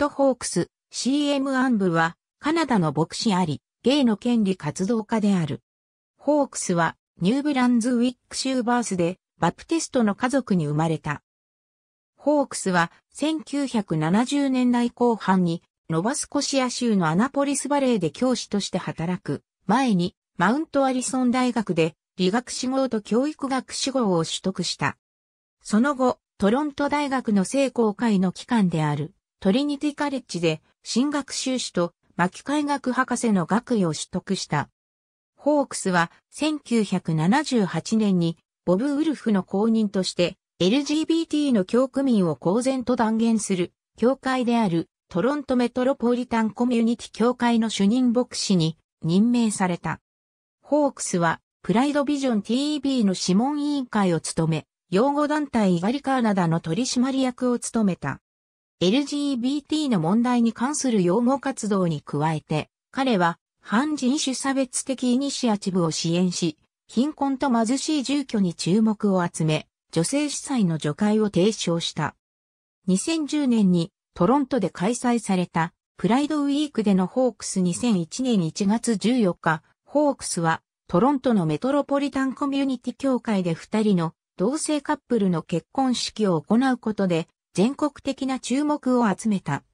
トホークス、CM アンブは、カナダの牧師あり、ゲイの権利活動家である。ホークスは、ニューブランズウィック州バースで、バプテストの家族に生まれた。ホークスは、1970年代後半に、ノバスコシア州のアナポリスバレーで教師として働く、前に、マウントアリソン大学で、理学士号と教育学士号を取得した。その後、トロント大学の聖公会の機関である、トリニティカレッジで、新学修士と、牧海学博士の学位を取得した。ホークスは、1978年に、ボブ・ウルフの公認として、LGBT の教区民を公然と断言する、教会である、トロントメトロポリタンコミュニティ協会の主任牧師に任命された。ホークスは、プライドビジョン TV の諮問委員会を務め、擁護団体イガリカーナダの取締役を務めた。LGBT の問題に関する擁護活動に加えて、彼は反人種差別的イニシアチブを支援し、貧困と貧しい住居に注目を集め、女性司祭の除外を提唱した。2010年にトロントで開催されたプライドウィークでのホークス2001年1月14日、ホークスはトロントのメトロポリタンコミュニティ協会で2人の同性カップルの結婚式を行うことで全国的な注目を集めた。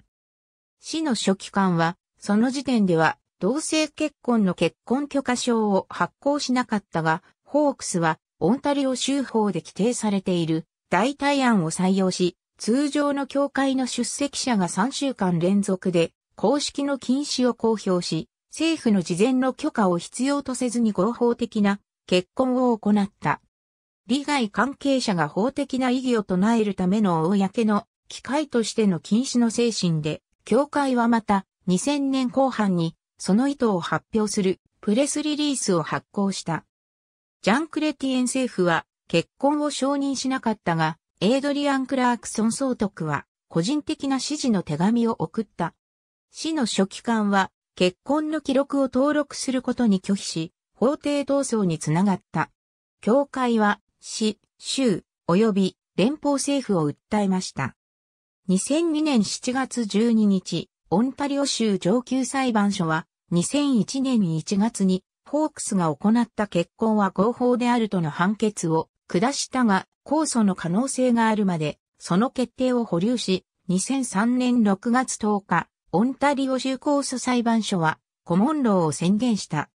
市の書記官は、その時点では同性結婚の結婚許可証を発行しなかったが、ホークスはオンタリオ州法で規定されている代替案を採用し、通常の教会の出席者が3週間連続で公式の禁止を公表し、政府の事前の許可を必要とせずに合法的な結婚を行った。利害関係者が法的な異議を唱えるための公の機会としての禁止の精神で、協会はまた2000年後半にその意図を発表するプレスリリースを発行した。ジャン・クレティエン政府は結婚を承認しなかったが、エイドリアン・クラークソン総督は個人的な指示の手紙を送った。市の書記官は結婚の記録を登録することに拒否し、法廷闘争につながった。教会は市、州、及び連邦政府を訴えました。2002年7月12日、オンタリオ州上級裁判所は、2001年1月に、ホークスが行った結婚は合法であるとの判決を下したが、控訴の可能性があるまで、その決定を保留し、2003年6月10日、オンタリオ州控訴裁判所は、コモンローを宣言した。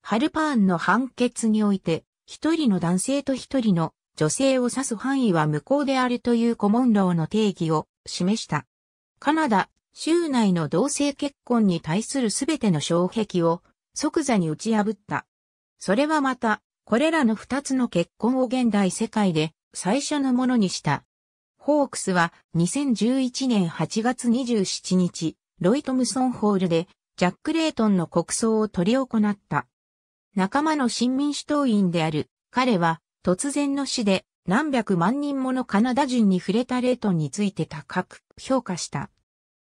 ハルパーンの判決において、一人の男性と一人の女性を指す範囲は無効であるというコモンローの定義を示した。カナダ、州内の同性結婚に対するすべての障壁を即座に打ち破った。それはまた、これらの二つの結婚を現代世界で最初のものにした。ホークスは2011年8月27日、ロイトムソンホールでジャック・レイトンの国葬を取り行った。仲間の新民主党員である彼は突然の死で何百万人ものカナダ人に触れたレートンについて高く評価した。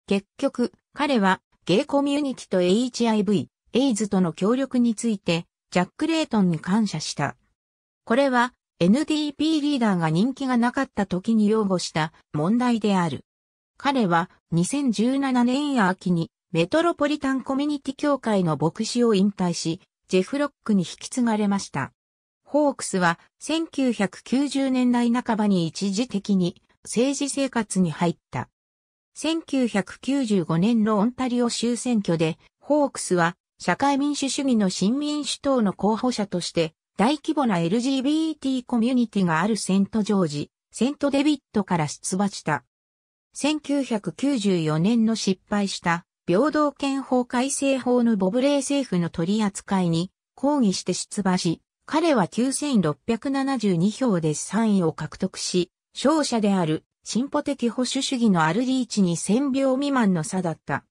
結局、彼はゲイコミュニティと HIV、エイズとの協力についてジャック・レートンに感謝した。これは NDP リーダーが人気がなかった時に擁護した問題である。彼は2017年秋にメトロポリタンコミュニティ協会の牧師を引退し、ジェフ・ロックに引き継がれました。ホークスは1990年代半ばに一時的に政治生活に入った。1995年のオンタリオ州選挙で、ホークスは社会民主主義の新民主党の候補者として大規模な LGBT コミュニティがあるセントジョージ、セントデビットから出馬した。1994年の失敗した平等憲法改正法のボブレー政府の取り扱いに抗議して出馬し、彼は9672票で3位を獲得し、勝者である進歩的保守主義のアルリーチに1000票未満の差だった。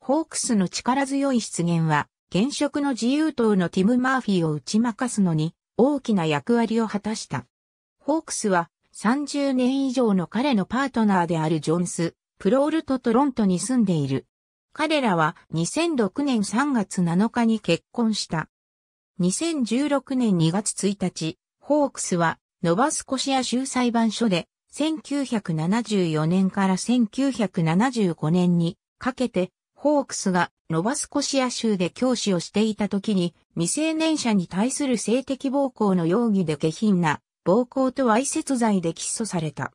ホークスの力強い出現は、現職の自由党のティム・マーフィーを打ち負かすのに大きな役割を果たした。ホークスは30年以上の彼のパートナーであるジョンス、プロールとトロントに住んでいる。彼らは2006年3月7日に結婚した。2016年2月1日、ホークスはノバスコシア州裁判所で1974年から1975年にかけてホークスがノバスコシア州で教師をしていた時に未成年者に対する性的暴行の容疑で下品な暴行とわいせつ罪で起訴された。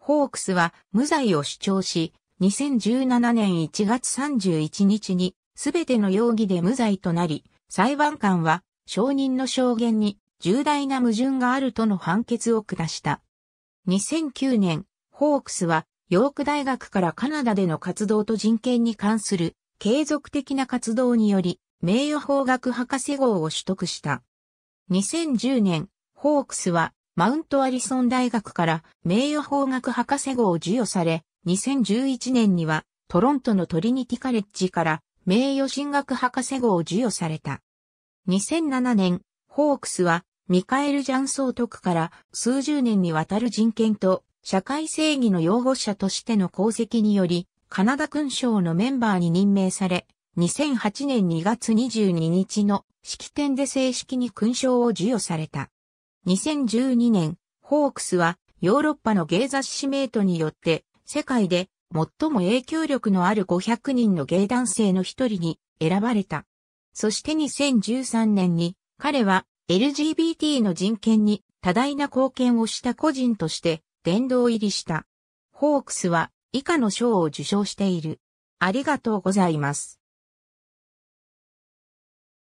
ホークスは無罪を主張し、2017年1月31日に、全ての容疑で無罪となり、裁判官は、証人の証言に重大な矛盾があるとの判決を下した。2009年、ホークスは、ヨーク大学からカナダでの活動と人権に関する継続的な活動により、名誉法学博士号を取得した。2010年、ホークスは、マウントアリソン大学から名誉法学博士号を授与され、2011年にはトロントのトリニティカレッジから名誉進学博士号を授与された。2007年、ホークスはミカエル・ジャン総督から数十年にわたる人権と社会正義の擁護者としての功績により、カナダ勲章のメンバーに任命され、2008年2月22日の式典で正式に勲章を授与された。2012年、ホークスはヨーロッパの芸雑誌メイトによって世界で最も影響力のある500人の芸男性の一人に選ばれた。そして2013年に彼は LGBT の人権に多大な貢献をした個人として殿堂入りした。ホークスは以下の賞を受賞している。ありがとうございます。